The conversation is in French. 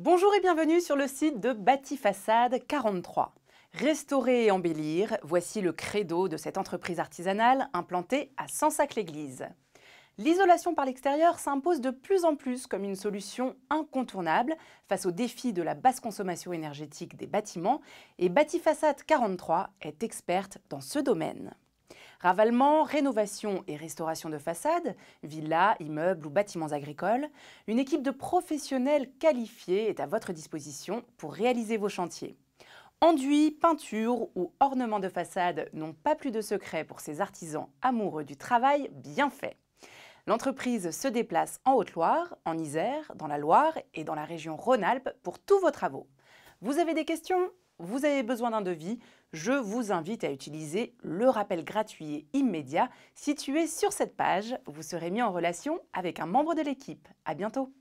Bonjour et bienvenue sur le site de Bâti 43. Restaurer et embellir, voici le credo de cette entreprise artisanale implantée à Sansac-l'Église. L'isolation par l'extérieur s'impose de plus en plus comme une solution incontournable face au défi de la basse consommation énergétique des bâtiments et Bâti 43 est experte dans ce domaine. Ravalement, rénovation et restauration de façades, villas, immeubles ou bâtiments agricoles, une équipe de professionnels qualifiés est à votre disposition pour réaliser vos chantiers. Enduits, peinture ou ornements de façade n'ont pas plus de secret pour ces artisans amoureux du travail bien fait. L'entreprise se déplace en Haute-Loire, en Isère, dans la Loire et dans la région Rhône-Alpes pour tous vos travaux. Vous avez des questions vous avez besoin d'un devis, je vous invite à utiliser le rappel gratuit et immédiat situé sur cette page. Vous serez mis en relation avec un membre de l'équipe. À bientôt.